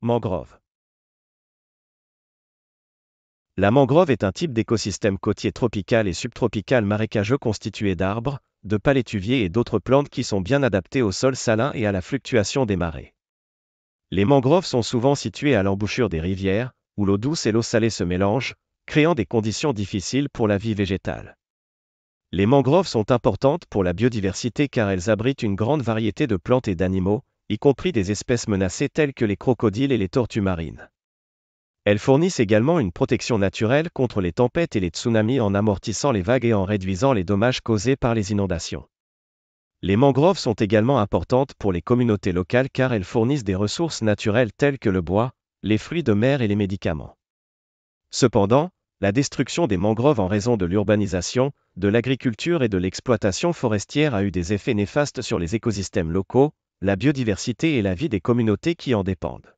Mangrove. La mangrove est un type d'écosystème côtier tropical et subtropical marécageux constitué d'arbres, de palétuviers et d'autres plantes qui sont bien adaptées au sol salin et à la fluctuation des marées. Les mangroves sont souvent situées à l'embouchure des rivières, où l'eau douce et l'eau salée se mélangent, créant des conditions difficiles pour la vie végétale. Les mangroves sont importantes pour la biodiversité car elles abritent une grande variété de plantes et d'animaux, y compris des espèces menacées telles que les crocodiles et les tortues marines. Elles fournissent également une protection naturelle contre les tempêtes et les tsunamis en amortissant les vagues et en réduisant les dommages causés par les inondations. Les mangroves sont également importantes pour les communautés locales car elles fournissent des ressources naturelles telles que le bois, les fruits de mer et les médicaments. Cependant, la destruction des mangroves en raison de l'urbanisation, de l'agriculture et de l'exploitation forestière a eu des effets néfastes sur les écosystèmes locaux, la biodiversité et la vie des communautés qui en dépendent.